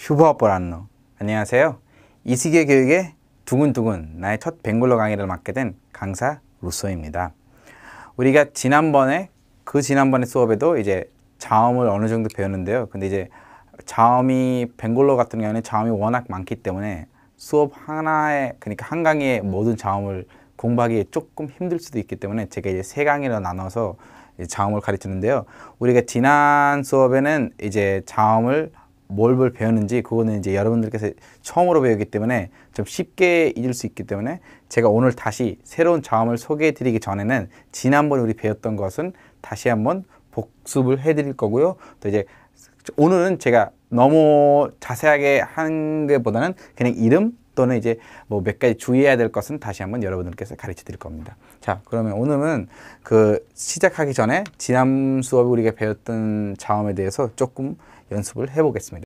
슈퍼보란노 안녕하세요. 이시계 교육의 두근두근 나의 첫 벵글러 강의를 맡게 된 강사 루소입니다. 우리가 지난번에 그 지난번에 수업에도 이제 자음을 어느 정도 배웠는데요. 근데 이제 자음이 벵글러 같은 경우는 자음이 워낙 많기 때문에 수업 하나에 그러니까 한 강의에 모든 자음을 공부하기 조금 힘들 수도 있기 때문에 제가 이제 세 강의로 나눠서 자음을 가르치는데요. 우리가 지난 수업에는 이제 자음을 뭘, 뭘 배웠는지 그거는 이제 여러분들께서 처음으로 배우기 때문에 좀 쉽게 잊을 수 있기 때문에 제가 오늘 다시 새로운 자음을 소개해 드리기 전에는 지난번에 우리 배웠던 것은 다시 한번 복습을 해 드릴 거고요. 또 이제 오늘은 제가 너무 자세하게 하는 것보다는 그냥 이름, 또는 이제 뭐 몇 가지 주의해야 될 것은 다시 한번 여러분들께서 가르쳐 드릴 겁니다. 자, 그러면 오늘은 그 시작하기 전에 지난 수업에 우리가 배웠던 자음에 대해서 조금 연습을 해 보겠습니다.